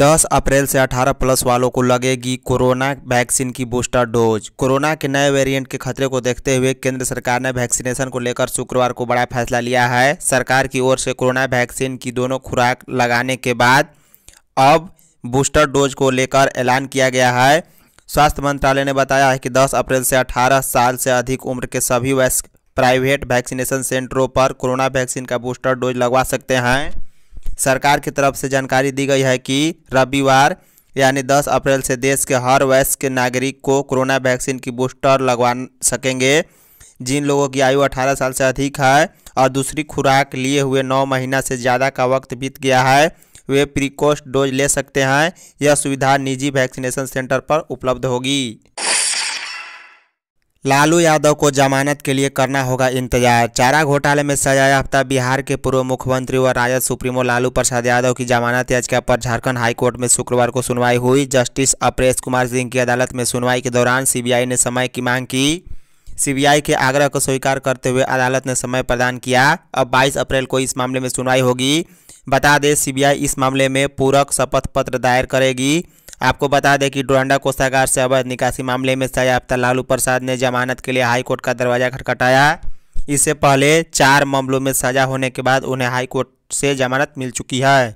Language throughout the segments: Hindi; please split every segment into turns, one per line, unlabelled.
10 अप्रैल से 18 प्लस वालों को लगेगी कोरोना वैक्सीन की बूस्टर डोज कोरोना के नए वेरिएंट के खतरे को देखते हुए केंद्र सरकार ने वैक्सीनेशन को लेकर शुक्रवार को बड़ा फैसला लिया है सरकार की ओर से कोरोना वैक्सीन की दोनों खुराक लगाने के बाद अब बूस्टर डोज को लेकर ऐलान किया गया है स्वास्थ्य मंत्रालय ने बताया है कि दस अप्रैल से अठारह साल से अधिक उम्र के सभी प्राइवेट वैक्सीनेशन सेंटरों पर कोरोना वैक्सीन का बूस्टर डोज लगवा सकते हैं सरकार की तरफ से जानकारी दी गई है कि रविवार यानी 10 अप्रैल से देश के हर वयस्क नागरिक को कोरोना वैक्सीन की बूस्टर लगवा सकेंगे जिन लोगों की आयु 18 साल से अधिक है और दूसरी खुराक लिए हुए 9 महीना से ज़्यादा का वक्त बीत गया है वे प्रीकोस्ट डोज ले सकते हैं यह सुविधा निजी वैक्सीनेशन सेंटर पर उपलब्ध होगी लालू यादव को जमानत के लिए करना होगा इंतजार चारा घोटाले में सजा याफ्ता बिहार के पूर्व मुख्यमंत्री व राजद सुप्रीमो लालू प्रसाद यादव की जमानत याचिका पर झारखंड हाईकोर्ट में शुक्रवार को सुनवाई हुई जस्टिस अपरेश कुमार सिंह की अदालत में सुनवाई के दौरान सीबीआई ने समय की मांग की सीबीआई के आग्रह को स्वीकार करते हुए अदालत ने समय प्रदान किया अब बाईस अप्रैल को इस मामले में सुनवाई होगी बता दें सीबीआई इस मामले में पूरक शपथ पत्र दायर करेगी आपको बता दें कि डोरंडा कोषागार से अवैध निकासी मामले में सजायाफ्ता लालू प्रसाद ने जमानत के लिए हाईकोर्ट का दरवाजा खटखटाया इससे पहले चार मामलों में सजा होने के बाद उन्हें हाईकोर्ट से जमानत मिल चुकी है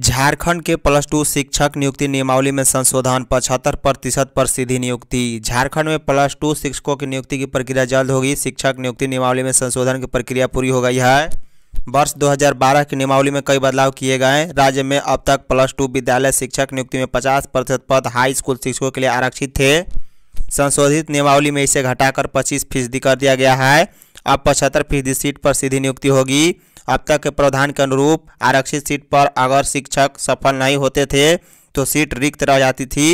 झारखंड के प्लस टू शिक्षक नियुक्ति नियमावली में संशोधन पचहत्तर प्रतिशत पर सीधी नियुक्ति झारखंड में प्लस टू शिक्षकों की नियुक्ति की प्रक्रिया जल्द होगी शिक्षक नियुक्ति नियमावली में संशोधन की प्रक्रिया पूरी हो गई है वर्ष 2012 की नियमावली में कई बदलाव किए गए हैं राज्य में अब तक प्लस टू विद्यालय शिक्षक नियुक्ति में 50 प्रतिशत पद हाई स्कूल शिक्षकों के लिए आरक्षित थे संशोधित नियमावली में इसे घटाकर पच्चीस फीसदी कर दिया गया है अब पचहत्तर फीसदी सीट पर सीधी नियुक्ति होगी अब तक के प्रावधान के अनुरूप आरक्षित सीट पर अगर शिक्षक सफल नहीं होते थे तो सीट रिक्त रह जाती थी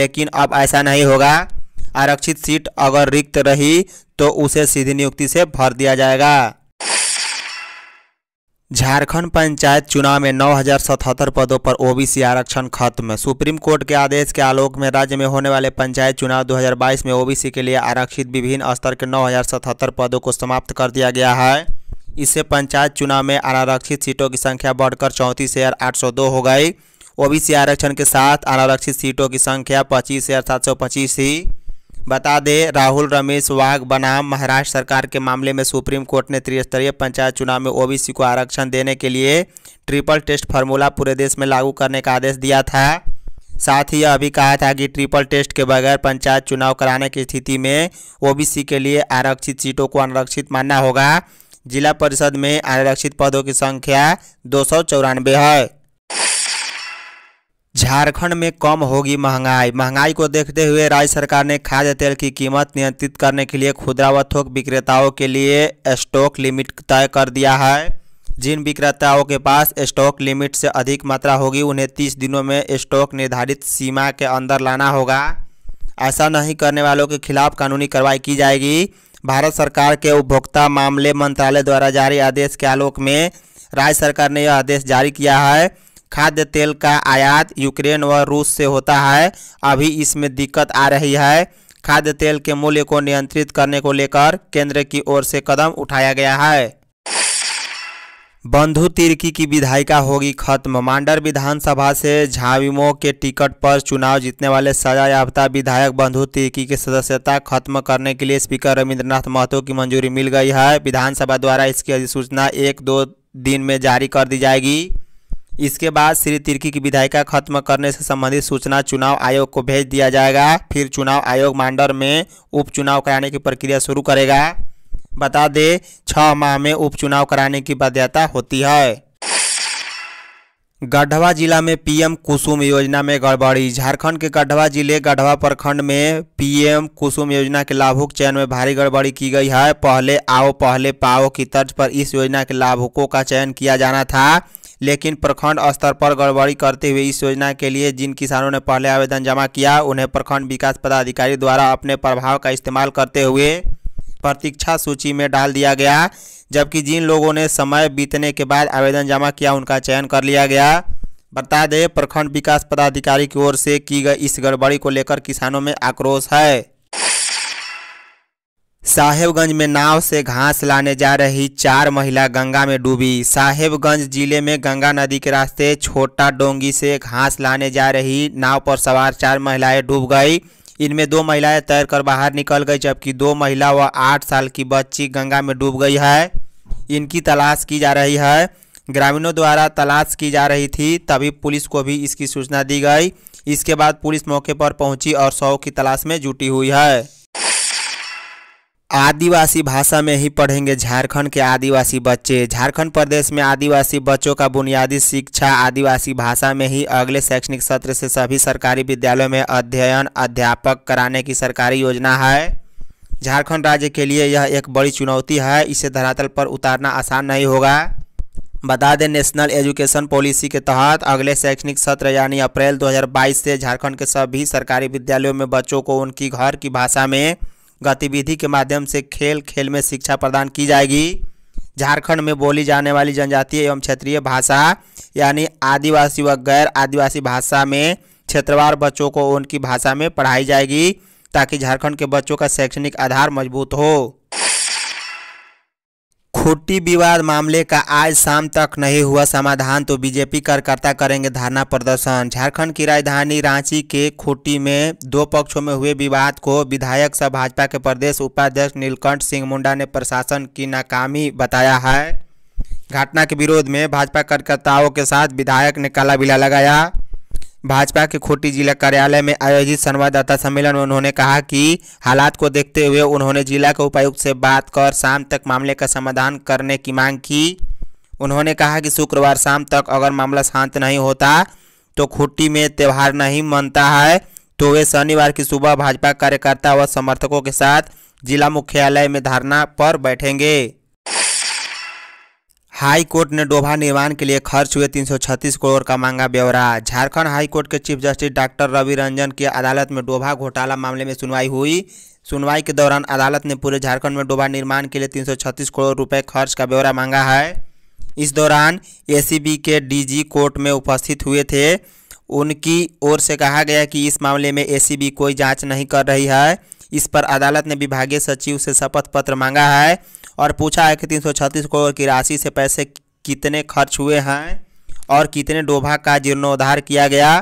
लेकिन अब ऐसा नहीं होगा आरक्षित सीट अगर रिक्त रही तो उसे सीधी नियुक्ति से भर दिया जाएगा झारखंड पंचायत चुनाव में नौ पदों पर ओबीसी आरक्षण खत्म सुप्रीम कोर्ट के आदेश के आलोक में राज्य में होने वाले पंचायत चुनाव 2022 में ओबीसी के लिए आरक्षित विभिन्न स्तर के नौ पदों को समाप्त कर दिया गया है इससे पंचायत चुनाव में अनारक्षित सीटों की संख्या बढ़कर चौंतीस हजार आठ सौ दो हो गई ओबीसी आरक्षण के साथ अनारक्षित सीटों की संख्या पच्चीस हजार सात सौ पच्चीस ही बता दें राहुल रमेश वाघ बनाम महाराष्ट्र सरकार के मामले में सुप्रीम कोर्ट ने त्रिस्तरीय पंचायत चुनाव में ओबीसी को आरक्षण देने के लिए ट्रिपल टेस्ट फार्मूला पूरे देश में लागू करने का आदेश दिया था साथ ही यह भी कहा था कि ट्रिपल टेस्ट के बगैर पंचायत चुनाव कराने की स्थिति में ओबीसी के लिए आरक्षित सीटों को अनारक्षित मानना होगा जिला परिषद में आरक्षित पदों की संख्या दो है झारखंड में कम होगी महंगाई महंगाई को देखते हुए राज्य सरकार ने खाद्य तेल की कीमत नियंत्रित करने के लिए खुदरा व थोक विक्रेताओं के लिए स्टॉक लिमिट तय कर दिया है जिन विक्रेताओं के पास स्टॉक लिमिट से अधिक मात्रा होगी उन्हें तीस दिनों में स्टॉक निर्धारित सीमा के अंदर लाना होगा ऐसा नहीं करने वालों के खिलाफ कानूनी कार्रवाई की जाएगी भारत सरकार के उपभोक्ता मामले मंत्रालय द्वारा जारी आदेश के आलोक में राज्य सरकार ने यह आदेश जारी किया है खाद्य तेल का आयात यूक्रेन व रूस से होता है अभी इसमें दिक्कत आ रही है खाद्य तेल के मूल्य को नियंत्रित करने को लेकर केंद्र की ओर से कदम उठाया गया है बंधु तिर्की की विधायिका होगी खत्म मांडर विधानसभा से झाविमो के टिकट पर चुनाव जीतने वाले सजा याफ्ता विधायक बंधु तिर्की की सदस्यता खत्म करने के लिए स्पीकर रविंद्रनाथ महतो की मंजूरी मिल गई है विधानसभा द्वारा इसकी अधिसूचना एक दो दिन में जारी कर दी जाएगी इसके बाद श्री तिर्की की विधायिका खत्म करने से संबंधित सूचना चुनाव आयोग को भेज दिया जाएगा फिर चुनाव आयोग मांडर में उपचुनाव कराने की प्रक्रिया शुरू करेगा बता दें छः माह में उपचुनाव कराने की बाध्यता होती है गढ़वा जिला में पीएम कुसुम योजना में गड़बड़ी झारखंड के गढ़वा जिले गढ़वा प्रखंड में पीएम कुसुम योजना के लाभुक चयन में भारी गड़बड़ी की गई है पहले आओ पहले पाओ की तर्ज पर इस योजना के लाभुकों का चयन किया जाना था लेकिन प्रखंड स्तर पर गड़बड़ी करते हुए इस योजना के लिए जिन किसानों ने पहले आवेदन जमा किया उन्हें प्रखंड विकास पदाधिकारी द्वारा अपने प्रभाव का इस्तेमाल करते हुए प्रतीक्षा सूची में डाल दिया गया जबकि जिन लोगों ने समय बीतने के बाद आवेदन जमा किया उनका चयन कर लिया गया बता दें प्रखंड विकास पदाधिकारी की ओर से की गई इस गड़बड़ी को लेकर किसानों में आक्रोश है साहेबगंज में नाव से घास लाने जा रही चार महिला गंगा में डूबी साहेबगंज जिले में गंगा नदी के रास्ते छोटा डोंगी से घास लाने जा रही नाव पर सवार चार महिलाएं डूब गई इनमें दो महिलाएं तैरकर बाहर निकल गई जबकि दो महिला व आठ साल की बच्ची गंगा में डूब गई है इनकी तलाश की जा रही है ग्रामीणों द्वारा तलाश की जा रही थी तभी पुलिस को भी इसकी सूचना दी गई इसके बाद पुलिस मौके पर पहुंची और शव की तलाश में जुटी हुई है आदिवासी भाषा में ही पढ़ेंगे झारखंड के आदिवासी बच्चे झारखंड प्रदेश में आदिवासी बच्चों का बुनियादी शिक्षा आदिवासी भाषा में ही अगले शैक्षणिक सत्र से सभी सरकारी विद्यालयों में अध्ययन अध्यापक कराने की सरकारी योजना है झारखंड राज्य के लिए यह एक बड़ी चुनौती है इसे धरातल पर उतारना आसान नहीं होगा बता दें नेशनल एजुकेशन पॉलिसी के तहत अगले शैक्षणिक सत्र यानी अप्रैल 2022 से झारखंड के सभी सरकारी विद्यालयों में बच्चों को उनकी घर की भाषा में गतिविधि के माध्यम से खेल खेल में शिक्षा प्रदान की जाएगी झारखंड में बोली जाने वाली जनजातीय एवं क्षेत्रीय भाषा यानी आदिवासी व गैर आदिवासी भाषा में क्षेत्रवार बच्चों को उनकी भाषा में पढ़ाई जाएगी ताकि झारखंड के बच्चों का शैक्षणिक आधार मजबूत हो खूंटी विवाद मामले का आज शाम तक नहीं हुआ समाधान तो बीजेपी कार्यकर्ता करेंगे धरना प्रदर्शन झारखंड की राजधानी रांची के खूंटी में दो पक्षों में हुए विवाद को विधायक सह भाजपा के प्रदेश उपाध्यक्ष नीलकंठ सिंह मुंडा ने प्रशासन की नाकामी बताया है घटना के विरोध में भाजपा कार्यकर्ताओं के साथ विधायक ने काला बिला लगाया भाजपा के खोटी जिला कार्यालय में आयोजित संवाददाता सम्मेलन में उन्होंने कहा कि हालात को देखते हुए उन्होंने जिला के उपायुक्त से बात कर शाम तक मामले का समाधान करने की मांग की उन्होंने कहा कि शुक्रवार शाम तक अगर मामला शांत नहीं होता तो खुट्टी में त्यौहार नहीं मनता है तो वे शनिवार की सुबह भाजपा कार्यकर्ता व समर्थकों के साथ जिला मुख्यालय में धरना पर बैठेंगे हाई कोर्ट ने डोभा निर्माण के लिए खर्च हुए 336 करोड़ का मांगा ब्यौरा झारखंड हाई कोर्ट के chief justice doctor Ravi Ranjan की अदालत में डोभा घोटाला मामले में सुनवाई हुई सुनवाई के दौरान अदालत ने पूरे झारखंड में डोभा निर्माण के लिए 336 करोड़ रुपए खर्च का ब्यौरा मांगा है इस दौरान ए के डी कोर्ट में उपस्थित हुए थे उनकी ओर से कहा गया कि इस मामले में ए कोई जाँच नहीं कर रही है इस पर अदालत ने विभागीय सचिव से शपथ पत्र मांगा है और पूछा है कि तीन सौ छत्तीस करोड़ की राशि से पैसे कितने खर्च हुए हैं और कितने डोभा का जीर्णोद्धार किया गया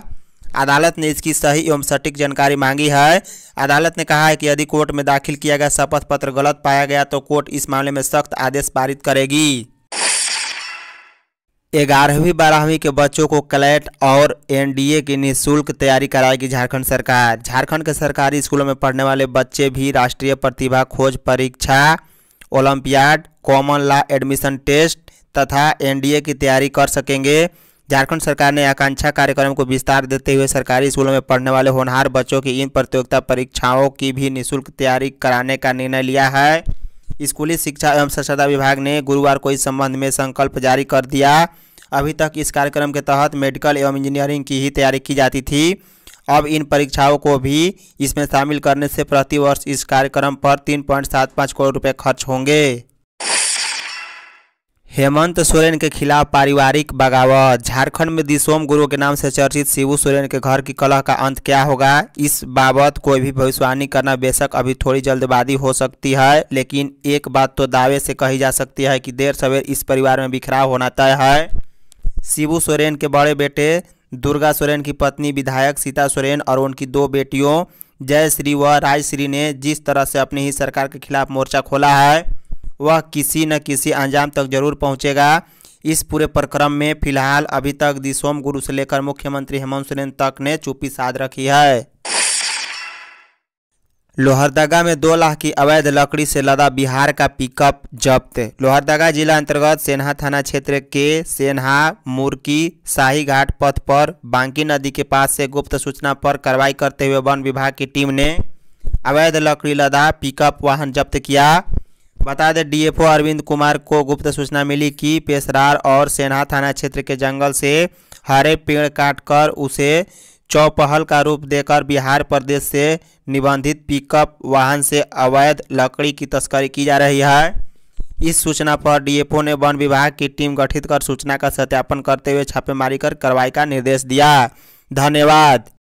अदालत ने इसकी सही एवं सटीक जानकारी मांगी है अदालत ने कहा है कि यदि कोर्ट में दाखिल किया गया शपथ पत्र गलत पाया गया तो कोर्ट इस मामले में सख्त आदेश पारित करेगी ग्यारहवीं बारहवीं के बच्चों को क्लैट और एनडीए की निःशुल्क तैयारी कराएगी झारखंड सरकार झारखंड के सरकारी स्कूलों में पढ़ने वाले बच्चे भी राष्ट्रीय प्रतिभा खोज परीक्षा olympiad common law admission test तथा एनडीए की तैयारी कर सकेंगे झारखंड सरकार ने आकांक्षा कार्यक्रम को विस्तार देते हुए सरकारी स्कूलों में पढ़ने वाले होनहार बच्चों की इन प्रतियोगिता परीक्षाओं की भी निःशुल्क तैयारी कराने का निर्णय लिया है स्कूली शिक्षा एवं स्वच्छता विभाग ने गुरुवार को इस संबंध में संकल्प जारी कर दिया अभी तक इस कार्यक्रम के तहत मेडिकल एवं इंजीनियरिंग की ही तैयारी की जाती थी अब इन परीक्षाओं को भी इसमें शामिल करने से प्रतिवर्ष इस कार्यक्रम पर तीन पॉइंट सात पाँच करोड़ रुपए खर्च होंगे हेमंत सोरेन के खिलाफ पारिवारिक बगावत झारखंड में दिसोम गुरु के नाम से चर्चित शिबू सोरेन के घर की कलह का अंत क्या होगा इस बाबत कोई भी भविष्यवाणी करना बेशक अभी थोड़ी जल्दबाजी हो सकती है लेकिन एक बात तो दावे से कही जा सकती है कि देर सवेर इस परिवार में बिखराव होना तय है शिव सोरेन के बड़े बेटे दुर्गा सोरेन की पत्नी विधायक सीता सोरेन और उनकी दो बेटियों जयश्री व राजश्री ने जिस तरह से अपनी ही सरकार के खिलाफ मोर्चा खोला है वह किसी न किसी अंजाम तक जरूर पहुंचेगा इस पूरे प्रक्रम में फिलहाल अभी तक दिसोम गुरु से लेकर मुख्यमंत्री हेमंत सोरेन तक ने चुप्पी साध रखी है लोहरदगा में दो लाख की अवैध लकड़ी से लदा बिहार का पिकअप जब्त लोहरदगा जिला अंतर्गत सेन्हा थाना क्षेत्र के सेन्हा मुरकी शाही घाट पथ पर बांकी नदी के पास से गुप्त सूचना पर कार्रवाई करते हुए वन विभाग की टीम ने अवैध लकड़ी लदा पिकअप वाहन जब्त किया बता दें डीएफओ अरविंद कुमार को गुप्त सूचना मिली कि पेशरार और सेन्हा थाना क्षेत्र के जंगल से हरे पेड़ काटकर उसे चौपहल का रूप देकर बिहार प्रदेश से निबंधित पिकअप वाहन से अवैध लकड़ी की तस्करी की जा रही है इस सूचना पर डीएफओ ने वन विभाग की टीम गठित कर सूचना का सत्यापन करते हुए छापेमारी कर कार्रवाई का निर्देश दिया धन्यवाद